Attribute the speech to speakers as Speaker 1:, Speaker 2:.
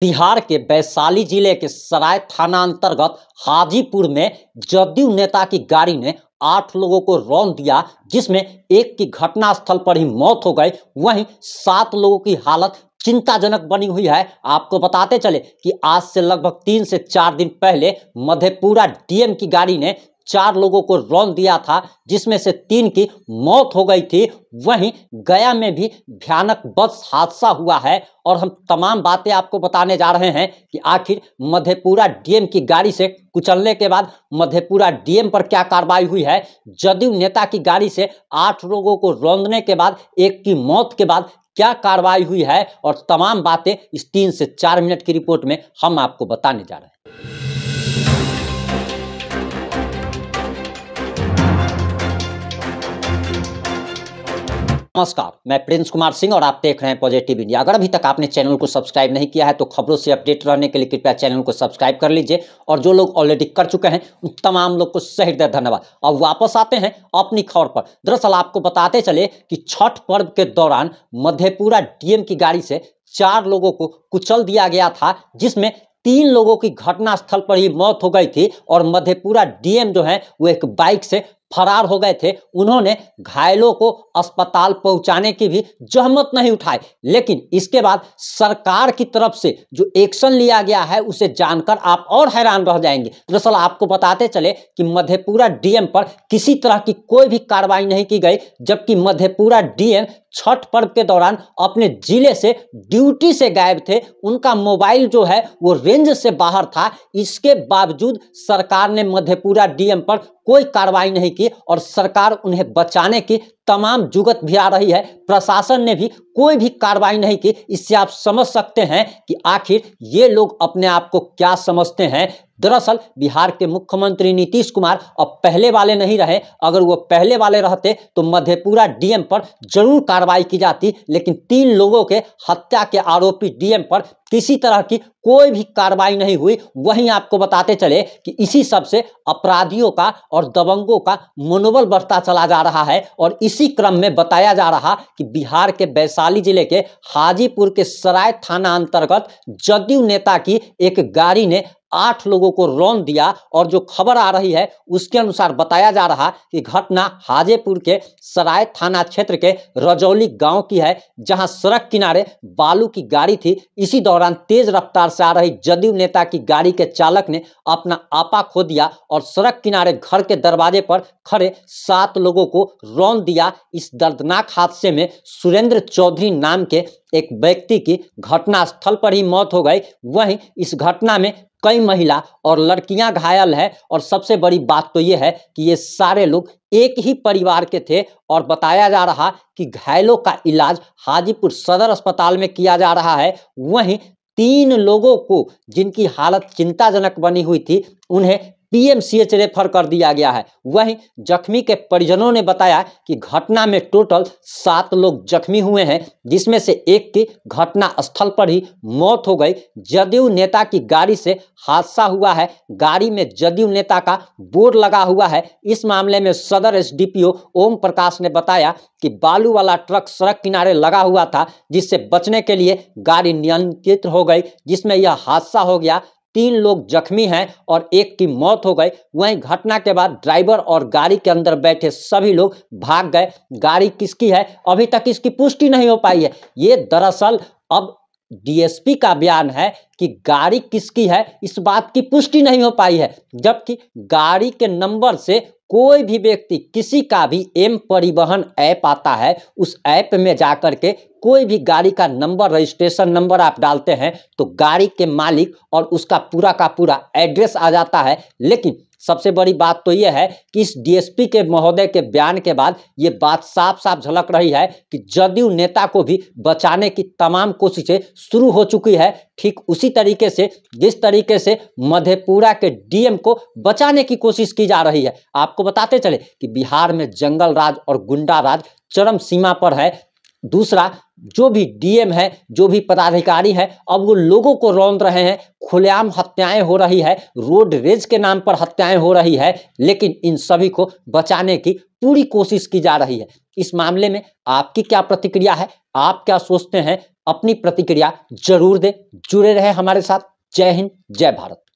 Speaker 1: बिहार के वैशाली जिले के सराय थाना अंतर्गत हाजीपुर में जदयू नेता की गाड़ी ने आठ लोगों को रौन दिया जिसमें एक की घटनास्थल पर ही मौत हो गई वहीं सात लोगों की हालत चिंताजनक बनी हुई है आपको बताते चले कि आज से लगभग तीन से चार दिन पहले मधेपुरा डीएम की गाड़ी ने चार लोगों को रौन दिया था जिसमें से तीन की मौत हो गई थी वहीं गया में भी भयानक बस हादसा हुआ है और हम तमाम बातें आपको बताने जा रहे हैं कि आखिर मधेपुरा डीएम की गाड़ी से कुचलने के बाद मधेपुरा डीएम पर क्या कार्रवाई हुई है जदयू नेता की गाड़ी से आठ लोगों को रौंदने के बाद एक की मौत के बाद क्या कार्रवाई हुई है और तमाम बातें इस तीन से चार मिनट की रिपोर्ट में हम आपको बताने जा रहे हैं नमस्कार मैं प्रिंस कुमार सिंह और आप देख रहे हैं पॉजिटिव इंडिया अगर अभी तक आपने चैनल को सब्सक्राइब नहीं किया है तो खबरों से अपडेट रहने के लिए कृपया चैनल को सब्सक्राइब कर लीजिए और जो लोग ऑलरेडी कर चुके हैं उन तमाम लोग को सहृदय धन्यवाद अब वापस आते हैं अपनी खबर पर दरअसल आपको बताते चले कि छठ पर्व के दौरान मधेपुरा डीएम की गाड़ी से चार लोगों को कुचल दिया गया था जिसमें तीन लोगों की घटनास्थल पर ही मौत हो गई थी और मधेपुरा डीएम जो है वो एक बाइक से फरार हो गए थे उन्होंने घायलों को अस्पताल पहुंचाने की भी जहमत नहीं उठाई लेकिन इसके बाद सरकार की तरफ से जो एक्शन लिया गया है उसे जानकर आप और हैरान रह जाएंगे दरअसल आपको बताते चले कि मधेपुरा डीएम पर किसी तरह की कोई भी कार्रवाई नहीं की गई जबकि मधेपुरा डीएम छठ पर्व के दौरान अपने जिले से ड्यूटी से गायब थे उनका मोबाइल जो है वो रेंज से बाहर था इसके बावजूद सरकार ने मधेपुरा डीएम पर कोई कार्रवाई नहीं की और सरकार उन्हें बचाने की तमाम जुगत भी आ रही है प्रशासन ने भी कोई भी कार्रवाई नहीं की इससे आप समझ सकते हैं कि आखिर ये लोग अपने आप को क्या समझते हैं दरअसल बिहार के मुख्यमंत्री नीतीश कुमार अब पहले वाले नहीं रहे अगर वो पहले वाले रहते तो मधेपुरा डीएम पर जरूर कार्रवाई की जाती लेकिन तीन लोगों के हत्या के आरोपी डीएम पर किसी तरह की कोई भी कार्रवाई नहीं हुई वहीं आपको बताते चले कि इसी सब से अपराधियों का और दबंगों का मनोबल बढ़ता चला जा रहा है और इसी क्रम में बताया जा रहा कि बिहार के वैशाली जिले के हाजीपुर के सराय थाना अंतर्गत जदयू नेता की एक गाड़ी ने आठ लोगों को रौन दिया और जो खबर आ रही है उसके अनुसार बताया जा रहा कि घटना हाजेपुर के सराय थाना क्षेत्र के रजौली गांव की है जहां सड़क किनारे बालू की गाड़ी थी इसी दौरान तेज रफ्तार से आ रही जदयू नेता की गाड़ी के चालक ने अपना आपा खो दिया और सड़क किनारे घर के दरवाजे पर खड़े सात लोगों को रौन दिया इस दर्दनाक हादसे में सुरेंद्र चौधरी नाम के एक व्यक्ति की घटनास्थल पर ही मौत हो गई वहीं इस घटना में कई महिला और लड़कियां घायल है और सबसे बड़ी बात तो ये है कि ये सारे लोग एक ही परिवार के थे और बताया जा रहा कि घायलों का इलाज हाजीपुर सदर अस्पताल में किया जा रहा है वहीं तीन लोगों को जिनकी हालत चिंताजनक बनी हुई थी उन्हें पीएमसीएच रेफर कर दिया गया है वहीं जख्मी के परिजनों ने बताया कि घटना में टोटल सात लोग जख्मी हुए हैं जिसमें से एक की घटना स्थल पर ही मौत हो गई जदयू नेता की गाड़ी से हादसा हुआ है गाड़ी में जदयू नेता का बोर्ड लगा हुआ है इस मामले में सदर एसडीपीओ ओम प्रकाश ने बताया कि बालू वाला ट्रक सड़क किनारे लगा हुआ था जिससे बचने के लिए गाड़ी नियंत्रित हो गई जिसमें यह हादसा हो गया तीन लोग जख्मी हैं और एक की मौत हो गई वहीं घटना के बाद ड्राइवर और गाड़ी के अंदर बैठे सभी लोग भाग गए गाड़ी किसकी है अभी तक इसकी पुष्टि नहीं हो पाई है ये दरअसल अब डीएसपी का बयान है कि गाड़ी किसकी है इस बात की पुष्टि नहीं हो पाई है जबकि गाड़ी के नंबर से कोई भी व्यक्ति किसी का भी एम परिवहन ऐप आता है उस ऐप में जाकर के कोई भी गाड़ी का नंबर रजिस्ट्रेशन नंबर आप डालते हैं तो गाड़ी के मालिक और उसका पूरा का पूरा एड्रेस आ जाता है लेकिन सबसे बड़ी बात तो यह है कि इस डीएसपी के महोदय के बयान के बाद ये बात साफ साफ झलक रही है कि जदयू नेता को भी बचाने की तमाम कोशिशें शुरू हो चुकी है ठीक उसी इसी तरीके से जिस तरीके से मधेपुरा के डीएम को बचाने की कोशिश की जा रही है आपको बताते चले कि बिहार में जंगल राज और गुंडा राज चरम सीमा पर है दूसरा जो भी डीएम है जो भी पदाधिकारी है अब वो लोगों को रौंद रहे हैं खुलेआम हत्याएं हो रही है रोड रेज के नाम पर हत्याएं हो रही है लेकिन इन सभी को बचाने की पूरी कोशिश की जा रही है इस मामले में आपकी क्या प्रतिक्रिया है आप क्या सोचते हैं अपनी प्रतिक्रिया जरूर दें जुड़े रहे हमारे साथ जय हिंद जय भारत